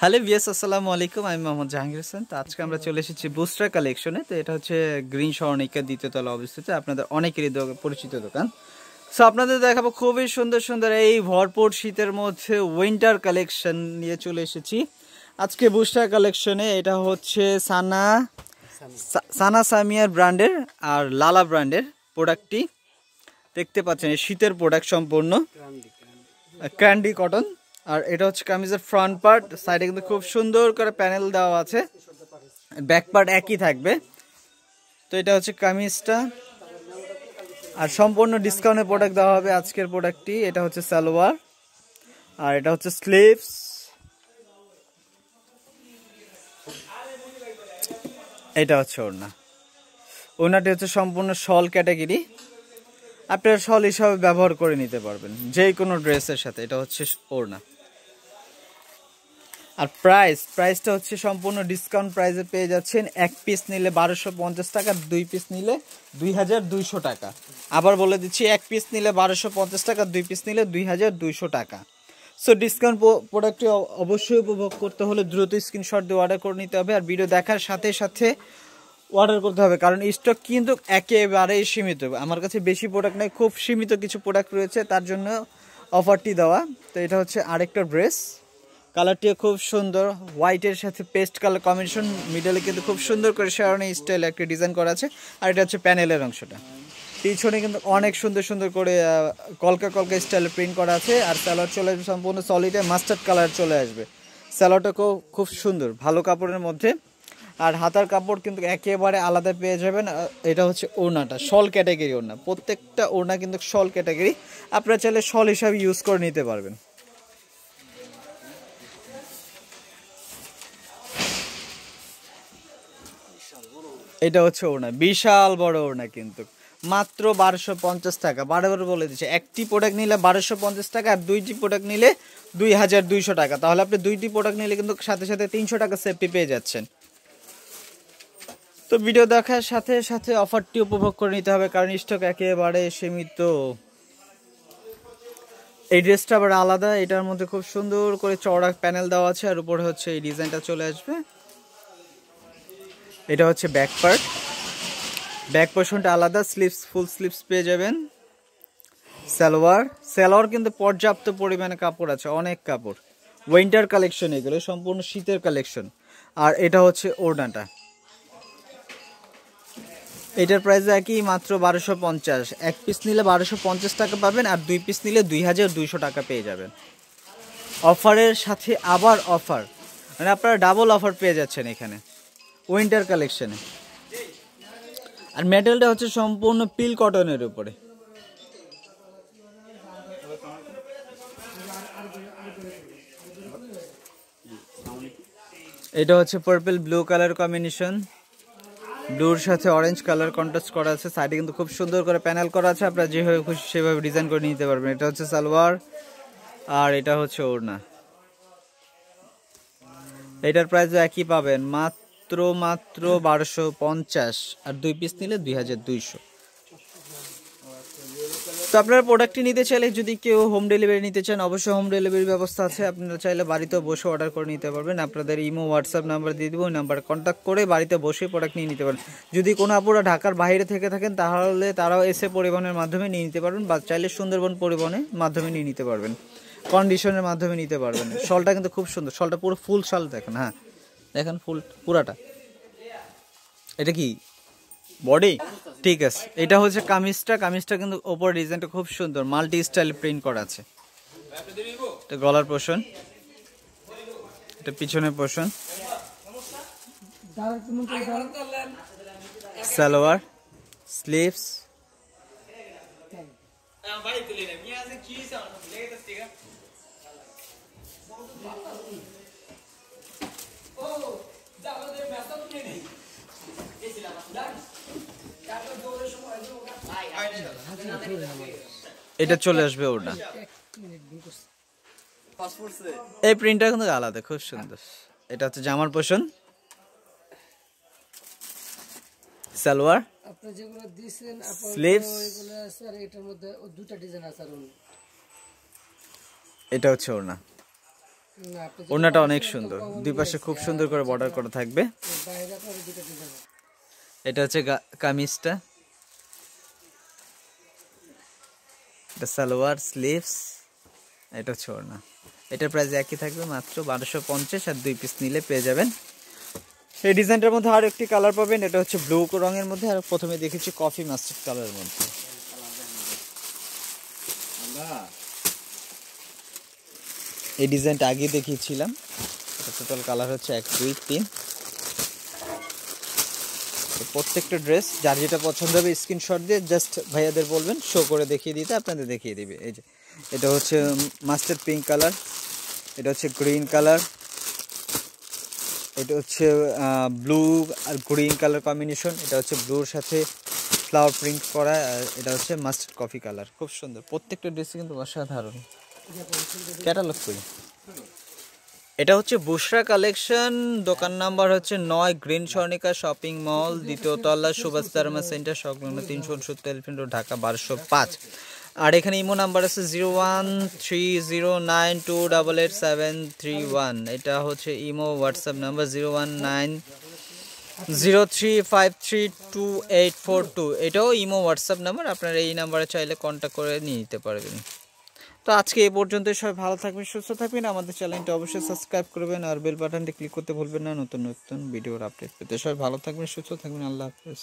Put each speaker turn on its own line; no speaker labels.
Hello BS আসসালামু আলাইকুম আমি মোহাম্মদ জাহাঙ্গীর হোসেন তো আজকে আমরা চলে এসেছি বুস্টার কালেকশনে তো এটা হচ্ছে গ্রিন সরণিকা দ্বিতীয়তলা অবস্থিত আপনাদের অনেকেরই পরিচিত দোকান সো আপনাদের দেখাবো খুবই সুন্দর সুন্দর এই ভরপুর শীতের মধ্যে উইন্টার কালেকশন নিয়ে চলে এসেছি আজকে বুস্টার কালেকশনে এটা হচ্ছে সানা সানা সামিয়ার ব্র্যান্ডের আর লালা ব্র্যান্ডের প্রোডাক্টটি দেখতে পাচ্ছেন শীতের প্রোডাক্ট সম্পূর্ণ ক্যান্ডি কটন আর এটা হচ্ছে কামিজের ফ্রন্ট পার্ট সাইডে কিন্তু খুব সুন্দর করে প্যানেল দেওয়া আছে ব্যাক পার্ট একই থাকবে তো এটা হচ্ছে কামিজটা আর সম্পূর্ণ ডিসকাউন্টে প্রোডাক্ট দেওয়া হবে আজকের প্রোডাক্টটি এটা হচ্ছে সালোয়ার আর এটা হচ্ছে স্লিভস এটা হচ্ছে ওড়না ওড়নাটি হচ্ছে সম্পূর্ণ শল ক্যাটাগরি আপনারা শল হিসাবে ব্যবহার করে নিতে পারবেন যে কোনো ড্রেসের সাথে এটা হচ্ছে ওড়না আর প্রাইস প্রাইসটা হচ্ছে সম্পূর্ণ ডিসকাউন্ট প্রাইসে পেয়ে যাচ্ছেন এক পিস নিলে বারোশো পঞ্চাশ টাকা দুই পিস নিলে দুই হাজার দুইশো টাকা আবার বলে দিচ্ছি এক পিস নিলে বারোশো পঞ্চাশ টাকা দুই পিস নিলে দুই হাজার দুইশো টাকা সো ডিসকাউন্ট প্রোডাক্টটি অবশ্যই উপভোগ করতে হলে দ্রুত স্ক্রিনশট দিয়ে অর্ডার করে নিতে হবে আর ভিডিও দেখার সাথে সাথে অর্ডার করতে হবে কারণ স্টক কিন্তু একেবারেই সীমিত আমার কাছে বেশি প্রোডাক্ট নেই খুব সীমিত কিছু প্রোডাক্ট রয়েছে তার জন্য অফারটি দেওয়া তো এটা হচ্ছে আরেকটা ড্রেস কালারটিও খুব সুন্দর হোয়াইটের সাথে পেস্ট কালার কম্বিনেশন মিডলে কিন্তু খুব সুন্দর করে সেরণী স্টাইল একটা ডিজাইন করা আছে আর এটা হচ্ছে প্যানেলের অংশটা পিছনে কিন্তু অনেক সুন্দর সুন্দর করে কলকা কলকা স্টাইলে প্রিন্ট করা আছে আর স্যালোয়ার চলে আসবে সম্পূর্ণ সলিডে মাস্টার্ড কালার চলে আসবে স্যালোয়ারটা খুব সুন্দর ভালো কাপড়ের মধ্যে আর হাতার কাপড় কিন্তু একেবারে আলাদা পেয়ে যাবেন এটা হচ্ছে ওড়নাটা শল ক্যাটাগরি ওড়না প্রত্যেকটা ওড়না কিন্তু শল ক্যাটাগরি আপনারা চাইলে শল হিসাবে ইউজ করে নিতে পারবেন এটা হচ্ছে ওড়না বিশাল বড় ওড়না কিন্তু মাত্র বারোশো পঞ্চাশ টাকা বারবার বলে দিচ্ছে একটি প্রোডাক্ট নিলে বারোশো পঞ্চাশ টাকা আর দুইটি প্রোডাক্ট নিলে দুই হাজার দুইশো টাকা তাহলে আপনি দুইটি প্রোডাক্ট নিলে কিন্তু সাথে সাথে তিনশো টাকা সেফটি পেয়ে যাচ্ছেন তো ভিডিও দেখার সাথে সাথে অফারটি উপভোগ করে নিতে হবে কারণ স্টক একেবারে সীমিত এই ড্রেসটা আবার আলাদা এটার মধ্যে খুব সুন্দর করে চড়া প্যানেল দেওয়া আছে আর উপরে হচ্ছে এই ডিজাইনটা চলে আসবে এটা হচ্ছে ব্যাক পার্ট ব্যাক পোর্শনটা আলাদা স্লিপস ফুল স্লিপস পেয়ে যাবেন সালোয়ার সালোয়ার কিন্তু পর্যাপ্ত পরিমাণে কাপড় আছে অনেক কাপড় উইন্টার কালেকশন এগুলো সম্পূর্ণ শীতের কালেকশন আর এটা হচ্ছে ওড়নাটা এটার প্রাইস একই মাত্র বারোশো পঞ্চাশ এক পিস নিলে বারোশো পঞ্চাশ টাকা পাবেন আর দুই পিস নিলে দুই হাজার দুইশো টাকা পেয়ে যাবেন অফারের সাথে আবার অফার মানে আপনারা ডাবল অফার পেয়ে যাচ্ছেন এখানে উইন্টার কালেকশানে আর মেটেলটা হচ্ছে সম্পূর্ণ পিল কটনের উপরে এটা হচ্ছে পার্পল ব্লু কালার কম্বিনেশন ব্লুর সাথে অরেঞ্জ কালার কন্ট্রাস্ট করা আছে সাইডে কিন্তু খুব সুন্দর করে প্যানেল করা আছে আপনারা যেভাবে খুশি সেভাবে ডিজাইন করে নিতে পারবেন এটা হচ্ছে সালোয়ার আর এটা হচ্ছে ওড়না এটার প্রাইস একই পাবেন মাত্র মাত্র মাত্র বারোশো পঞ্চাশ আর দুই পিস নিলে দুই হাজার দুইশো তো আপনারা প্রোডাক্টটি নিতে চাইলে যদি কেউ হোম ডেলিভারি নিতে চান অবশ্যই হোম ডেলিভারি ব্যবস্থা আছে আপনারা চাইলে বাড়িতে বসে অর্ডার করে নিতে পারবেন আপনাদের ইমো হোয়াটসঅ্যাপ নাম্বার দিয়ে দেবো ওই নাম্বার কন্ট্যাক্ট করে বাড়িতে বসে প্রোডাক্ট নিয়ে নিতে পারেন যদি কোনো আপুরা ঢাকার বাইরে থেকে থাকেন তাহলে তারাও এসে পরিবহনের মাধ্যমে নিয়ে নিতে পারবেন বা চাইলে সুন্দরবন পরিবহনের মাধ্যমে নিয়ে নিতে পারবেন কন্ডিশনের মাধ্যমে নিতে পারবেন শলটা কিন্তু খুব সুন্দর শলটা পুরো ফুল শল দেখেন হ্যাঁ দেখেন ফুল পুরাটা এটা কি বডি ঠিক আছে এটা হচ্ছে কামিজটা কামিজটা কিন্তু ওপর ডিজাইনটা খুব সুন্দর মাল্টি স্টাইল প্রিন্ট করা আছে এটা গলার পোষণ এটা পিছনের পোষণ সালোয়ার স্লিভস কি এটা চলে আসবে ওটা আচ্ছা। এই প্রিন্টটা কিন্তু আলাদা খুব সুন্দর এটা হচ্ছে জামার পোষণ সালোয়ার আপনি যেগুলো দিয়েছেন এটার মধ্যে ডিজাইন আছে এটা হচ্ছে না ওনাটা অনেক সুন্দর দুই পাশে খুব সুন্দর করে বর্ডার করা থাকবে এটা হচ্ছে কামিজটা এটা সালোয়ার স্লিভস এটা ছোড়না এটার প্রাইস একই থাকবে মাত্র বারোশো পঞ্চাশ আর দুই পিস নিলে পেয়ে যাবেন এই ডিজাইনটার মধ্যে আরও একটি কালার পাবেন এটা হচ্ছে ব্লু রঙের মধ্যে আর প্রথমে দেখেছি কফি মাস্টার্ড কালারের মধ্যে এই ডিজাইনটা আগে দেখিয়েছিলাম টোটাল কালার হচ্ছে এক দুই তিন প্রত্যেকটা ড্রেস যার যেটা পছন্দ হবে স্ক্রিনশট দিয়ে জাস্ট ভাইয়াদের বলবেন শো করে দেখিয়ে দিতে আপনাদের দেখিয়ে দিবে এই যে এটা হচ্ছে মাস্টার পিঙ্ক কালার এটা হচ্ছে গ্রিন কালার এটা হচ্ছে ব্লু আর গ্রিন কালার কম্বিনেশন এটা হচ্ছে ব্লুর সাথে ফ্লাওয়ার প্রিন্ট করা এটা হচ্ছে মাস্টার্ড কফি কালার খুব সুন্দর প্রত্যেকটা ড্রেস কিন্তু অসাধারণ ক্যাটালগ কই এটা হচ্ছে বুসরা কালেকশন দোকান নাম্বার হচ্ছে নয় গ্রিন স্বর্ণিকা শপিং মল দ্বিতীয় তল্লা সুভাষ শর্মা সেন্টার সংলগ্ন তিনশো উনসত্তর এলিফেন্ট রোড ঢাকা বারোশো পাঁচ আর এখানে ইমো নাম্বার আছে zero one three zero nine two double eight seven three one এটা হচ্ছে imo WhatsApp number zero one nine zero three five three two eight four two এটাও ইমো হোয়াটসঅ্যাপ নাম্বার আপনারা এই নাম্বারে চাইলে কন্ট্যাক্ট করে নিয়ে নিতে পারবেন তো আজকে এ পর্যন্ত সবাই ভালো থাকবেন সুস্থ থাকবেন আমাদের চ্যানেলটা অবশ্যই সাবস্ক্রাইব করবেন আর বেল বাটনটি ক্লিক করতে ভুলবেন না নতুন নতুন ভিডিওর আপডেট পেতে সবাই ভালো থাকবেন সুস্থ থাকবেন আল্লাহ হাফেজ